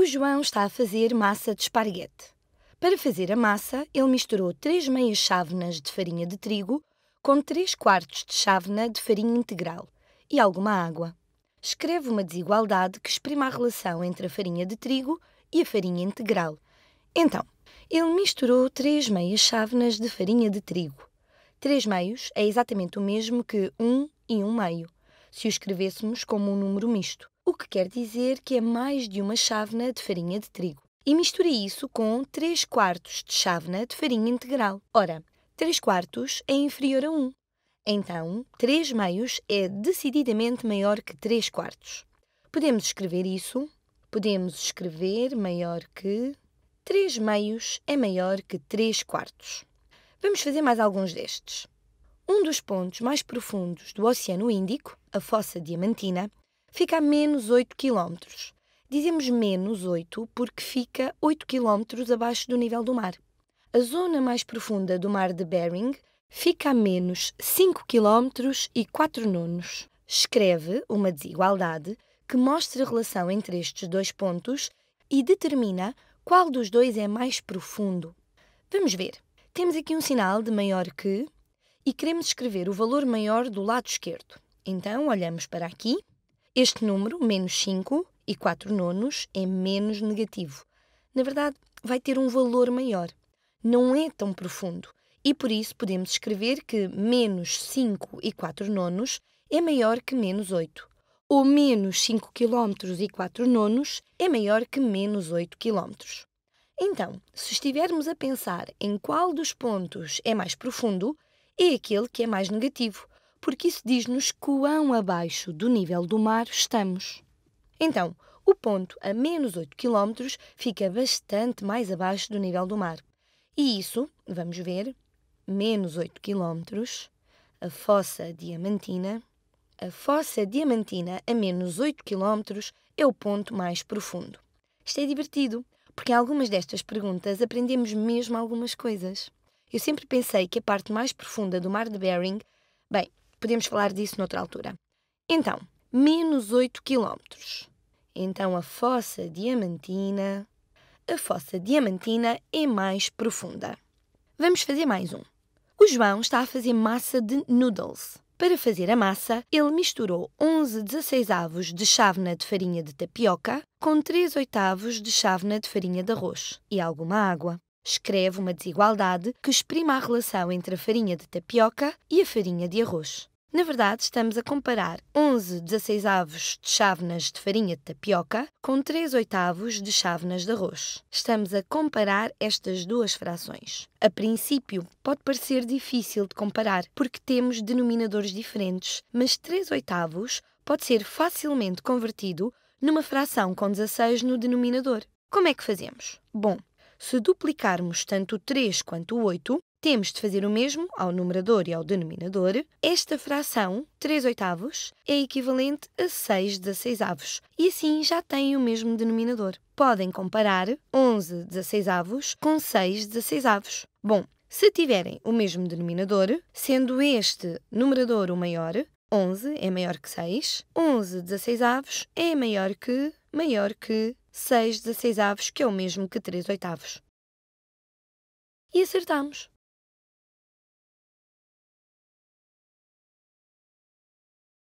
O João está a fazer massa de esparguete. Para fazer a massa, ele misturou 3 meias chávenas de farinha de trigo com 3 quartos de chávena de farinha integral e alguma água. Escreve uma desigualdade que exprime a relação entre a farinha de trigo e a farinha integral. Então, ele misturou 3 meias chávenas de farinha de trigo. 3 meios é exatamente o mesmo que 1 um e 1 um meio, se o escrevêssemos como um número misto o que quer dizer que é mais de uma chávena de farinha de trigo. E misture isso com 3 quartos de chávena de farinha integral. Ora, 3 quartos é inferior a 1. Então, 3 meios é decididamente maior que 3 quartos. Podemos escrever isso. Podemos escrever maior que 3 meios é maior que 3 quartos. Vamos fazer mais alguns destes. Um dos pontos mais profundos do Oceano Índico, a Fossa Diamantina, fica a menos 8 km. Dizemos menos 8 porque fica 8 km abaixo do nível do mar. A zona mais profunda do mar de Bering fica a menos 5 km e 4 nonos. Escreve uma desigualdade que mostra a relação entre estes dois pontos e determina qual dos dois é mais profundo. Vamos ver. Temos aqui um sinal de maior que e queremos escrever o valor maior do lado esquerdo. Então, olhamos para aqui este número, menos 5 e 4 nonos, é menos negativo. Na verdade, vai ter um valor maior. Não é tão profundo. E por isso podemos escrever que menos 5 e 4 nonos é maior que menos 8. Ou menos 5 km e 4 nonos é maior que menos 8 km. Então, se estivermos a pensar em qual dos pontos é mais profundo, é aquele que é mais negativo, porque isso diz-nos quão abaixo do nível do mar estamos. Então, o ponto a menos 8 km fica bastante mais abaixo do nível do mar. E isso, vamos ver, menos 8 km, a fossa diamantina. A fossa diamantina a menos 8 km é o ponto mais profundo. Isto é divertido, porque em algumas destas perguntas aprendemos mesmo algumas coisas. Eu sempre pensei que a parte mais profunda do mar de Bering, bem, Podemos falar disso noutra altura. Então, menos 8 km. Então, a fossa diamantina. A fossa diamantina é mais profunda. Vamos fazer mais um. O João está a fazer massa de noodles. Para fazer a massa, ele misturou 11 16 avos de chávena de farinha de tapioca com 3 oitavos de chávena de farinha de arroz e alguma água. Escreve uma desigualdade que exprime a relação entre a farinha de tapioca e a farinha de arroz. Na verdade, estamos a comparar 11 16 avos de chávenas de farinha de tapioca com 3 oitavos de chávenas de arroz. Estamos a comparar estas duas frações. A princípio, pode parecer difícil de comparar porque temos denominadores diferentes, mas 3 oitavos pode ser facilmente convertido numa fração com 16 no denominador. Como é que fazemos? Bom, se duplicarmos tanto o 3 quanto o 8, temos de fazer o mesmo ao numerador e ao denominador. Esta fração, 3 oitavos, é equivalente a 6 dezesseisavos e assim já tem o mesmo denominador. Podem comparar 11 dezesseisavos com 6 dezesseisavos. Bom, se tiverem o mesmo denominador, sendo este numerador o maior, 11 é maior que 6, 11 dezesseisavos é maior que, maior que 6 16 avos, que é o mesmo que 3 oitavos. E acertamos.